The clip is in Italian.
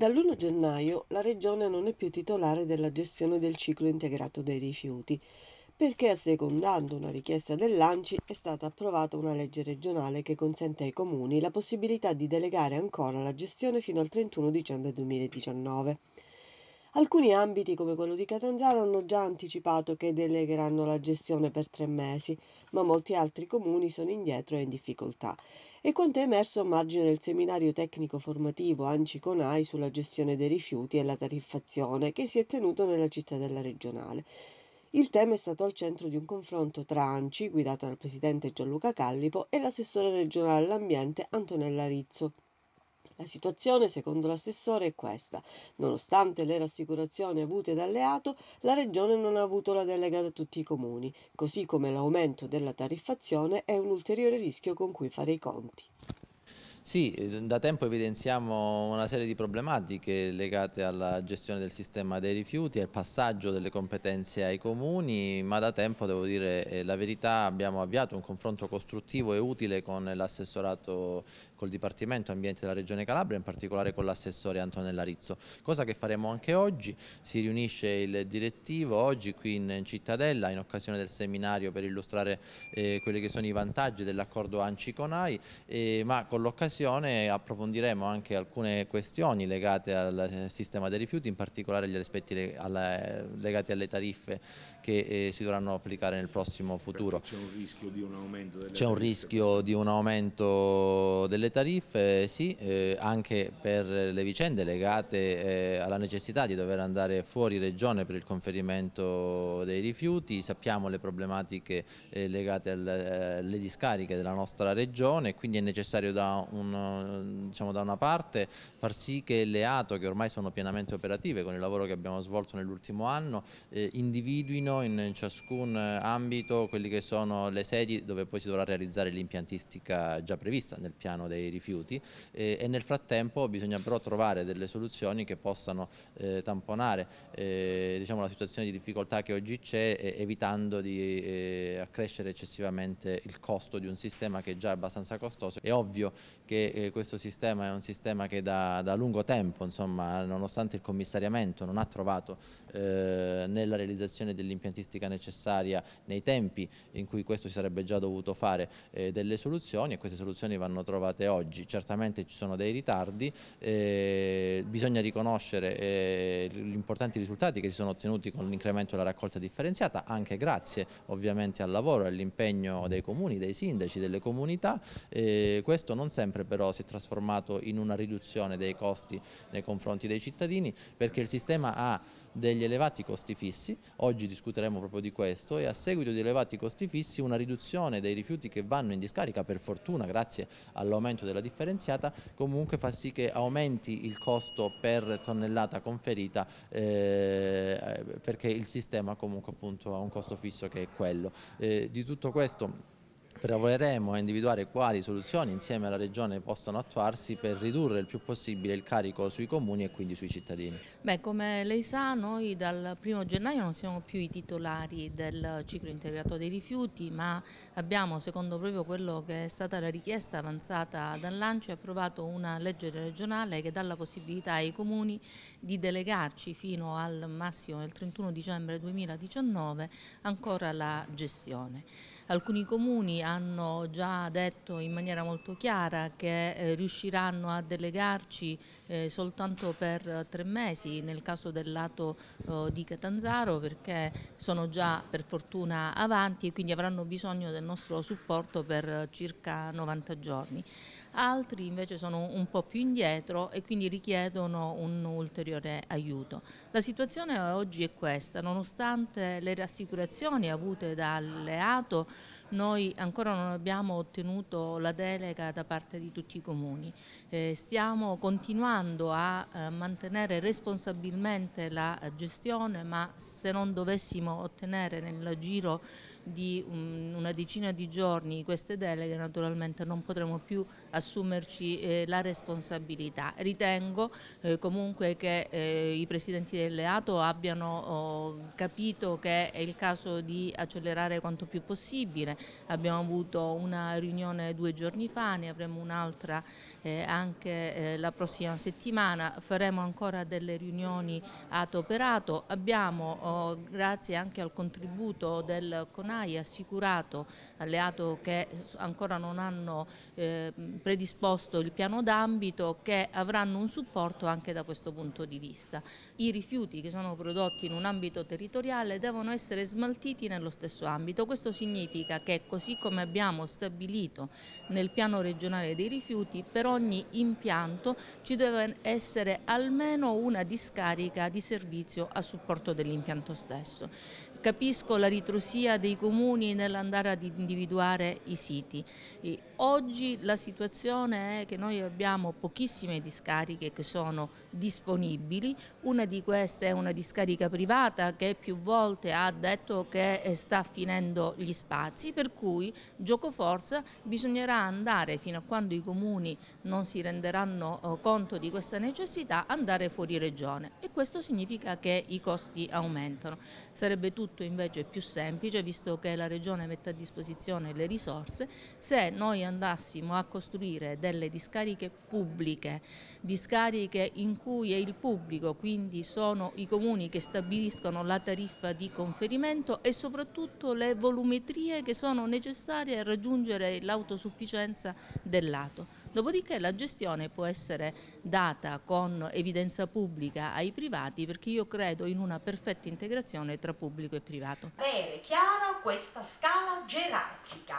Dall'1 gennaio la Regione non è più titolare della gestione del ciclo integrato dei rifiuti, perché secondando una richiesta dell'ANCI è stata approvata una legge regionale che consente ai comuni la possibilità di delegare ancora la gestione fino al 31 dicembre 2019. Alcuni ambiti, come quello di Catanzaro, hanno già anticipato che delegheranno la gestione per tre mesi, ma molti altri comuni sono indietro e in difficoltà. E quanto è emerso a margine del seminario tecnico formativo ANCI-CONAI sulla gestione dei rifiuti e la tariffazione, che si è tenuto nella cittadella regionale. Il tema è stato al centro di un confronto tra ANCI, guidata dal presidente Gianluca Callipo, e l'assessore regionale all'ambiente Antonella Rizzo. La situazione, secondo l'assessore, è questa. Nonostante le rassicurazioni avute dall'EATO, la Regione non ha avuto la delega da tutti i comuni, così come l'aumento della tariffazione è un ulteriore rischio con cui fare i conti. Sì, ehm, da tempo evidenziamo una serie di problematiche legate alla gestione del sistema dei rifiuti, al passaggio delle competenze ai comuni, ma da tempo, devo dire eh, la verità, abbiamo avviato un confronto costruttivo e utile con l'assessorato, col Dipartimento Ambiente della Regione Calabria, in particolare con l'assessore Antonella Rizzo, cosa che faremo anche oggi, si riunisce il direttivo oggi qui in Cittadella in occasione del seminario per illustrare eh, quelli che sono i vantaggi dell'accordo ANCI-CONAI, eh, ma con l'occasione sessione approfondiremo anche alcune questioni legate al eh, sistema dei rifiuti, in particolare gli aspetti eh, legati alle tariffe che eh, si dovranno applicare nel prossimo futuro. C'è un rischio di un aumento delle tariffe? C'è un rischio di un aumento delle tariffe, sì, anche per le vicende legate alla necessità di dover andare fuori regione per il conferimento dei rifiuti, sappiamo le problematiche legate alle discariche della nostra regione, quindi è necessario da un un, eh, diciamo, da una parte far sì che le ATO, che ormai sono pienamente operative con il lavoro che abbiamo svolto nell'ultimo anno, eh, individuino in ciascun eh, ambito quelle che sono le sedi dove poi si dovrà realizzare l'impiantistica già prevista nel piano dei rifiuti eh, e nel frattempo bisogna però trovare delle soluzioni che possano eh, tamponare eh, diciamo, la situazione di difficoltà che oggi c'è evitando di accrescere eccessivamente il costo di un sistema che è già abbastanza costoso. È ovvio che eh, questo sistema è un sistema che da, da lungo tempo, insomma, nonostante il commissariamento, non ha trovato eh, nella realizzazione dell'impiantistica necessaria nei tempi in cui questo si sarebbe già dovuto fare eh, delle soluzioni e queste soluzioni vanno trovate oggi. Certamente ci sono dei ritardi, eh, bisogna riconoscere eh, gli importanti risultati che si sono ottenuti con l'incremento della raccolta differenziata, anche grazie ovviamente al lavoro e all'impegno dei comuni, dei sindaci, delle comunità. Eh, questo non sempre sempre però si è trasformato in una riduzione dei costi nei confronti dei cittadini perché il sistema ha degli elevati costi fissi, oggi discuteremo proprio di questo e a seguito di elevati costi fissi una riduzione dei rifiuti che vanno in discarica per fortuna grazie all'aumento della differenziata comunque fa sì che aumenti il costo per tonnellata conferita eh, perché il sistema comunque appunto ha un costo fisso che è quello. Eh, di tutto questo Prevoleremo a individuare quali soluzioni insieme alla Regione possano attuarsi per ridurre il più possibile il carico sui comuni e quindi sui cittadini. Beh, come lei sa, noi dal 1 gennaio non siamo più i titolari del ciclo integrato dei rifiuti, ma abbiamo, secondo proprio quello che è stata la richiesta avanzata dal Lancio, approvato una legge regionale che dà la possibilità ai comuni di delegarci fino al massimo del 31 dicembre 2019 ancora la gestione. Alcuni comuni hanno hanno già detto in maniera molto chiara che eh, riusciranno a delegarci eh, soltanto per tre mesi nel caso del lato eh, di Catanzaro perché sono già per fortuna avanti e quindi avranno bisogno del nostro supporto per circa 90 giorni. Altri invece sono un po' più indietro e quindi richiedono un ulteriore aiuto. La situazione oggi è questa, nonostante le rassicurazioni avute dall'EATO, noi ancora ancora non abbiamo ottenuto la delega da parte di tutti i comuni. Eh, stiamo continuando a eh, mantenere responsabilmente la gestione, ma se non dovessimo ottenere nel giro di un, mm, una decina di giorni queste deleghe, naturalmente non potremo più assumerci eh, la responsabilità. Ritengo eh, comunque che eh, i presidenti delle ATO abbiano oh, capito che è il caso di accelerare quanto più possibile. Abbiamo avuto una riunione due giorni fa, ne avremo un'altra eh, anche eh, la prossima settimana, faremo ancora delle riunioni ad operato. Abbiamo, oh, grazie anche al contributo del CONAI, assicurato alleato che ancora non hanno eh, predisposto il piano d'ambito che avranno un supporto anche da questo punto di vista. I rifiuti che sono prodotti in un ambito territoriale devono essere smaltiti nello stesso ambito. Questo significa che così come come abbiamo stabilito nel piano regionale dei rifiuti, per ogni impianto ci deve essere almeno una discarica di servizio a supporto dell'impianto stesso capisco la ritrosia dei comuni nell'andare ad individuare i siti. E oggi la situazione è che noi abbiamo pochissime discariche che sono disponibili, una di queste è una discarica privata che più volte ha detto che sta finendo gli spazi, per cui gioco forza bisognerà andare fino a quando i comuni non si renderanno eh, conto di questa necessità, andare fuori regione e questo significa che i costi aumentano. Sarebbe tutto tutto invece è più semplice visto che la Regione mette a disposizione le risorse, se noi andassimo a costruire delle discariche pubbliche, discariche in cui è il pubblico, quindi sono i comuni che stabiliscono la tariffa di conferimento e soprattutto le volumetrie che sono necessarie a raggiungere l'autosufficienza del lato Dopodiché la gestione può essere data con evidenza pubblica ai privati perché io credo in una perfetta integrazione tra pubblico e privato. Bene, chiara questa scala gerarchica.